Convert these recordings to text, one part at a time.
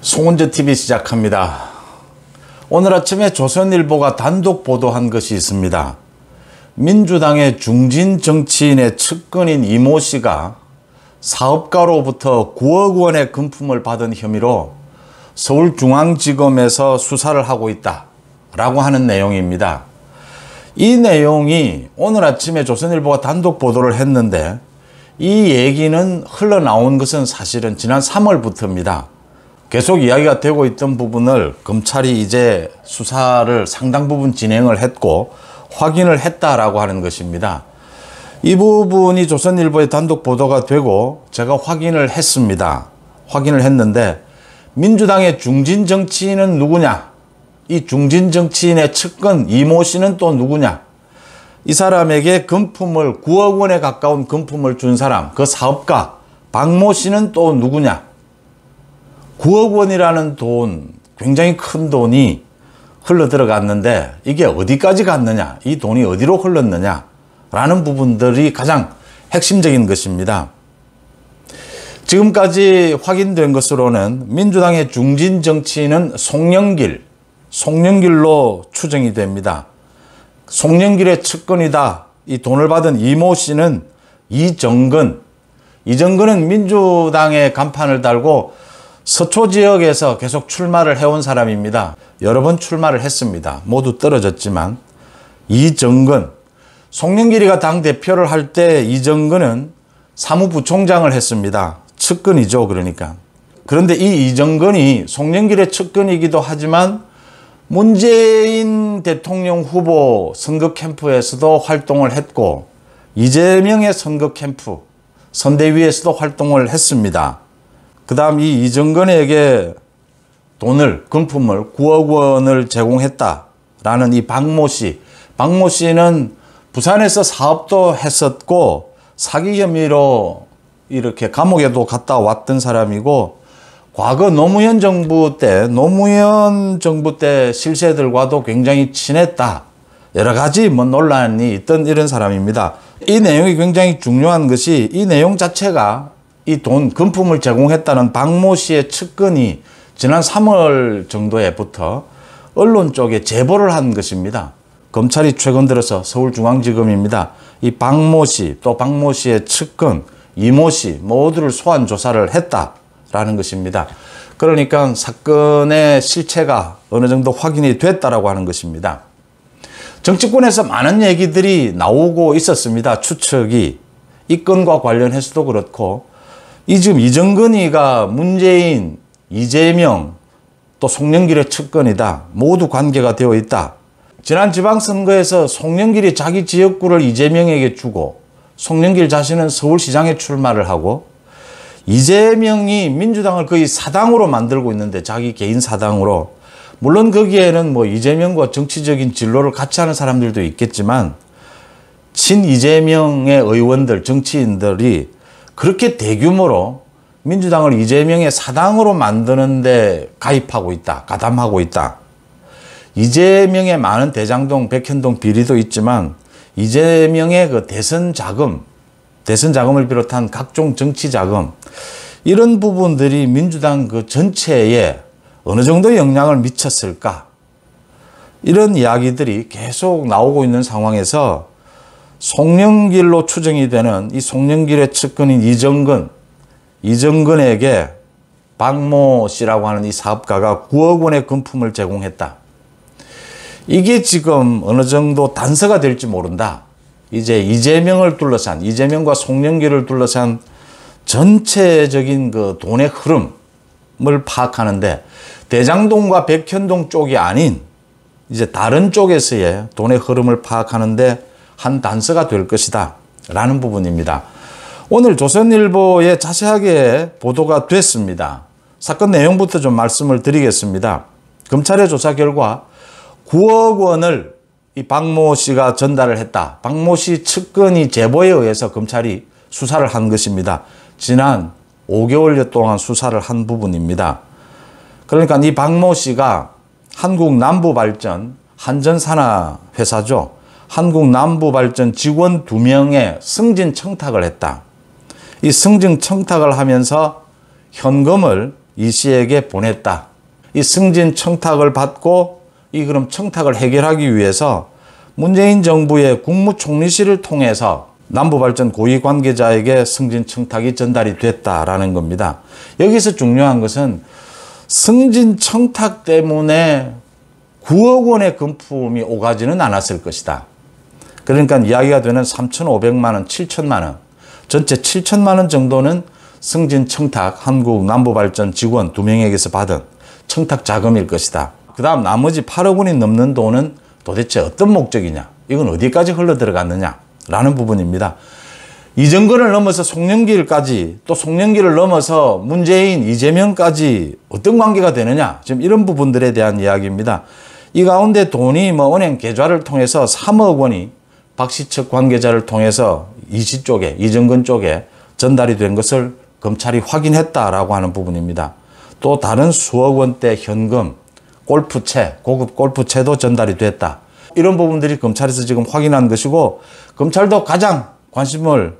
송은재 TV 시작합니다. 오늘 아침에 조선일보가 단독 보도한 것이 있습니다. 민주당의 중진 정치인의 측근인 이모 씨가 사업가로부터 9억 원의 금품을 받은 혐의로 서울중앙지검에서 수사를 하고 있다. 라고 하는 내용입니다. 이 내용이 오늘 아침에 조선일보가 단독 보도를 했는데 이 얘기는 흘러나온 것은 사실은 지난 3월부터입니다. 계속 이야기가 되고 있던 부분을 검찰이 이제 수사를 상당 부분 진행을 했고 확인을 했다라고 하는 것입니다. 이 부분이 조선일보의 단독 보도가 되고 제가 확인을 했습니다. 확인을 했는데 민주당의 중진 정치인은 누구냐? 이 중진 정치인의 측근 이모 씨는 또 누구냐? 이 사람에게 금품을 9억 원에 가까운 금품을 준 사람, 그 사업가 박모 씨는 또 누구냐? 9억 원이라는 돈, 굉장히 큰 돈이 흘러 들어갔는데 이게 어디까지 갔느냐, 이 돈이 어디로 흘렀느냐 라는 부분들이 가장 핵심적인 것입니다. 지금까지 확인된 것으로는 민주당의 중진 정치인은 송영길, 송영길로 추정이 됩니다. 송영길의 측근이다. 이 돈을 받은 이모 씨는 이정근, 이정근은 민주당의 간판을 달고 서초 지역에서 계속 출마를 해온 사람입니다. 여러 번 출마를 했습니다. 모두 떨어졌지만 이정근, 송영길이가 당대표를 할 때 이정근은 사무부총장을 했습니다. 측근이죠. 그러니까. 그런데 이 이정근이 송영길의 측근이기도 하지만 문재인 대통령 후보 선거 캠프에서도 활동을 했고 이재명의 선거 캠프 선대위에서도 활동을 했습니다. 그 다음 이 이정근에게 돈을, 금품을 9억 원을 제공했다라는 이 박모 씨. 박모 씨는 부산에서 사업도 했었고 사기 혐의로 이렇게 감옥에도 갔다 왔던 사람이고 과거 노무현 정부 때 노무현 정부 때 실세들과도 굉장히 친했다. 여러 가지 뭐 논란이 있던 이런 사람입니다. 이 내용이 굉장히 중요한 것이 이 내용 자체가 이돈 금품을 제공했다는 박 모 씨의 측근이 지난 3월 정도에부터 언론 쪽에 제보를 한 것입니다. 검찰이 최근 들어서 서울중앙지검입니다. 이 박 모 씨, 또 박 모 씨의 측근, 이모 씨 모두를 소환 조사를 했다라는 것입니다. 그러니까 사건의 실체가 어느 정도 확인이 됐다라고 하는 것입니다. 정치권에서 많은 얘기들이 나오고 있었습니다. 추측이. 이 건과 관련해서도 그렇고 이 지금 이정근이가 문재인, 이재명, 또 송영길의 측근이다. 모두 관계가 되어 있다. 지난 지방선거에서 송영길이 자기 지역구를 이재명에게 주고 송영길 자신은 서울시장에 출마를 하고 이재명이 민주당을 거의 사당으로 만들고 있는데 자기 개인 사당으로 물론 거기에는 뭐 이재명과 정치적인 진로를 같이 하는 사람들도 있겠지만 친 이재명의 의원들 정치인들이 그렇게 대규모로 민주당을 이재명의 사당으로 만드는데 가입하고 있다. 가담하고 있다. 이재명의 많은 대장동, 백현동 비리도 있지만 이재명의 그 대선 자금, 대선 자금을 비롯한 각종 정치 자금 이런 부분들이 민주당 그 전체에 어느 정도 영향을 미쳤을까? 이런 이야기들이 계속 나오고 있는 상황에서 송영길로 추정이 되는 이 송영길의 측근인 이정근, 이정근에게 박모 씨라고 하는 이 사업가가 9억 원의 금품을 제공했다. 이게 지금 어느 정도 단서가 될지 모른다. 이제 이재명을 둘러싼, 이재명과 송영길을 둘러싼 전체적인 그 돈의 흐름을 파악하는데 대장동과 백현동 쪽이 아닌 이제 다른 쪽에서의 돈의 흐름을 파악하는데 한 단서가 될 것이다. 라는 부분입니다. 오늘 조선일보에 자세하게 보도가 됐습니다. 사건 내용부터 좀 말씀을 드리겠습니다. 검찰의 조사 결과 9억 원을 이 박모 씨가 전달을 했다. 박모 씨 측근이 제보에 의해서 검찰이 수사를 한 것입니다. 지난 5개월여 동안 수사를 한 부분입니다. 그러니까 이 박모 씨가 한국 남부발전 한전산화 회사죠. 한국 남부발전 직원 2명의 승진 청탁을 했다. 이 승진 청탁을 하면서 현금을 이 씨에게 보냈다. 이 승진 청탁을 받고 이 그럼 청탁을 해결하기 위해서 문재인 정부의 국무총리실을 통해서 남부발전 고위 관계자에게 승진 청탁이 전달이 됐다라는 겁니다. 여기서 중요한 것은 승진 청탁 때문에 9억 원의 금품이 오가지는 않았을 것이다. 그러니까 이야기가 되는 3,500만 원, 7천만 원. 전체 7천만 원 정도는 승진 청탁 한국 남부발전 직원 2명에게서 받은 청탁 자금일 것이다. 그 다음 나머지 8억 원이 넘는 돈은 도대체 어떤 목적이냐? 이건 어디까지 흘러들어갔느냐? 라는 부분입니다. 이정근을 넘어서 송영길까지 또 송영길을 넘어서 문재인, 이재명까지 어떤 관계가 되느냐? 지금 이런 부분들에 대한 이야기입니다. 이 가운데 돈이 뭐 은행 계좌를 통해서 3억 원이 박씨 측 관계자를 통해서 이씨 쪽에 이정근 쪽에 전달이 된 것을 검찰이 확인했다라고 하는 부분입니다. 또 다른 수억 원대 현금, 골프채, 고급 골프채도 전달이 됐다. 이런 부분들이 검찰에서 지금 확인한 것이고 검찰도 가장 관심을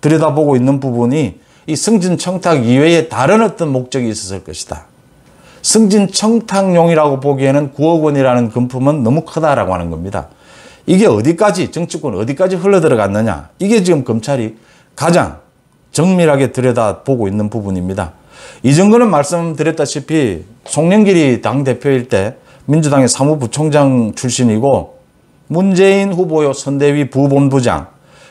들여다보고 있는 부분이 이 승진 청탁 이외에 다른 어떤 목적이 있었을 것이다. 승진 청탁용이라고 보기에는 9억 원이라는 금품은 너무 크다라고 하는 겁니다. 이게 어디까지 정치권 어디까지 흘러들어갔느냐 이게 지금 검찰이 가장 정밀하게 들여다보고 있는 부분입니다. 이정근은 말씀드렸다시피 송영길이 당대표일 때 민주당의 사무부총장 출신이고 문재인 후보요 선대위 부본부장,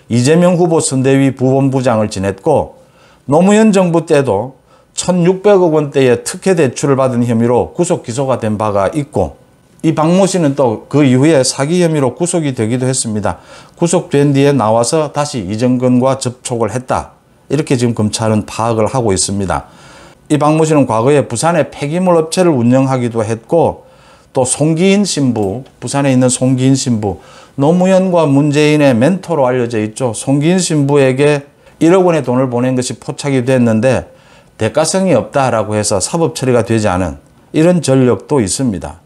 이재명 후보 선대위 부본부장을 지냈고 노무현 정부 때도 1,600억 원대의 특혜 대출을 받은 혐의로 구속 기소가 된 바가 있고 이 박모 씨는 또 그 이후에 사기 혐의로 구속이 되기도 했습니다. 구속된 뒤에 나와서 다시 이정근과 접촉을 했다. 이렇게 지금 검찰은 파악을 하고 있습니다. 이 박모 씨는 과거에 부산에 폐기물 업체를 운영하기도 했고 또 송기인 신부, 부산에 있는 송기인 신부, 노무현과 문재인의 멘토로 알려져 있죠. 송기인 신부에게 1억 원의 돈을 보낸 것이 포착이 됐는데 대가성이 없다라고 해서 사법 처리가 되지 않은 이런 전력도 있습니다.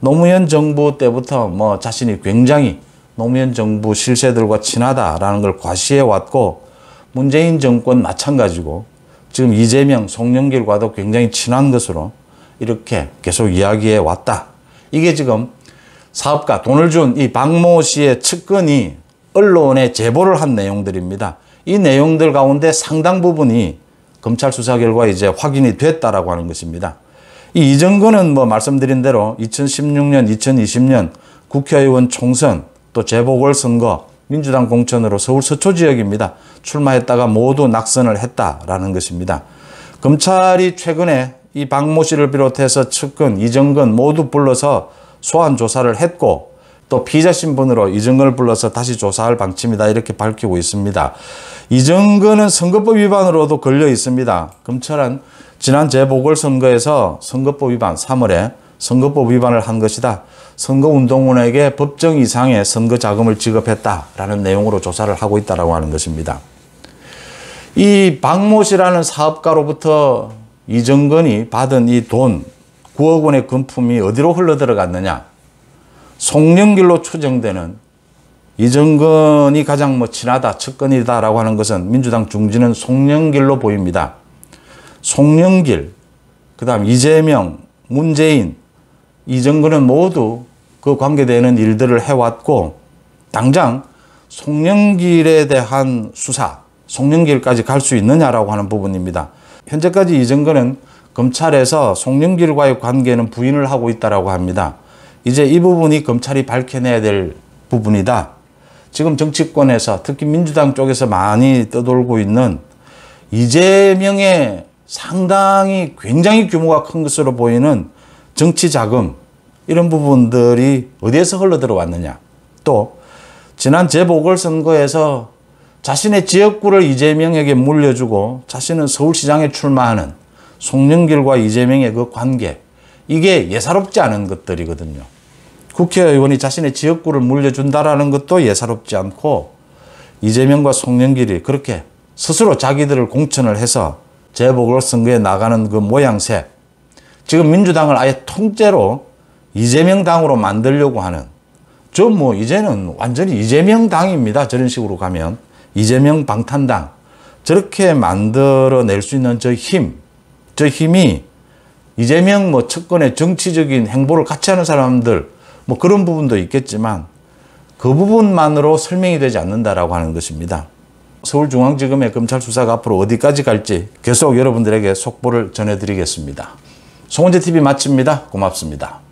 노무현 정부 때부터 뭐 자신이 굉장히 노무현 정부 실세들과 친하다라는 걸 과시해 왔고 문재인 정권 마찬가지고 지금 이재명, 송영길과도 굉장히 친한 것으로 이렇게 계속 이야기해 왔다. 이게 지금 사업가 돈을 준 이 박모 씨의 측근이 언론에 제보를 한 내용들입니다. 이 내용들 가운데 상당 부분이 검찰 수사 결과 이제 확인이 됐다라고 하는 것입니다. 이 이정근은 뭐 말씀드린 대로 2016년, 2020년 국회의원 총선 또 재보궐선거 민주당 공천으로 서울 서초 지역입니다. 출마했다가 모두 낙선을 했다라는 것입니다. 검찰이 최근에 이 박모 씨를 비롯해서 측근, 이정근 모두 불러서 소환 조사를 했고 또피자 신분으로 이정근을 불러서 다시 조사할 방침이다 이렇게 밝히고 있습니다. 이정근은 선거법 위반으로도 걸려 있습니다. 검찰은 지난 재보궐선거에서 선거법 위반 3월에 선거법 위반을 한 것이다. 선거운동원에게 법정 이상의 선거 자금을 지급했다라는 내용으로 조사를 하고 있다고 하는 것입니다. 이 박모 씨라는 사업가로부터 이정근이 받은 이 돈 9억 원의 금품이 어디로 흘러들어갔느냐? 송영길로 추정되는 이정근이 가장 뭐 친하다, 측근이다라고 하는 것은 민주당 중진은 송영길로 보입니다. 송영길, 그 다음 이재명, 문재인, 이정근은 모두 그 관계되는 일들을 해왔고 당장 송영길에 대한 수사, 송영길까지 갈 수 있느냐라고 하는 부분입니다. 현재까지 이정근은 검찰에서 송영길과의 관계는 부인을 하고 있다라고 합니다. 이제 이 부분이 검찰이 밝혀내야 될 부분이다. 지금 정치권에서 특히 민주당 쪽에서 많이 떠돌고 있는 이재명의 상당히 굉장히 규모가 큰 것으로 보이는 정치 자금 이런 부분들이 어디에서 흘러들어왔느냐. 또 지난 재보궐선거에서 자신의 지역구를 이재명에게 물려주고 자신은 서울시장에 출마하는 송영길과 이재명의 그 관계 이게 예사롭지 않은 것들이거든요. 국회의원이 자신의 지역구를 물려준다라는 것도 예사롭지 않고 이재명과 송영길이 그렇게 스스로 자기들을 공천을 해서 재보궐선거에 나가는 그 모양새 지금 민주당을 아예 통째로 이재명 당으로 만들려고 하는 저 뭐 이제는 완전히 이재명 당입니다. 저런 식으로 가면 이재명 방탄당 저렇게 만들어낼 수 있는 저 힘, 저 힘이 이재명 뭐 측근의 정치적인 행보를 같이 하는 사람들 뭐 그런 부분도 있겠지만 그 부분만으로 설명이 되지 않는다라고 하는 것입니다. 서울중앙지검의 검찰 수사가 앞으로 어디까지 갈지 계속 여러분들에게 속보를 전해드리겠습니다. 송원재TV 마칩니다. 고맙습니다.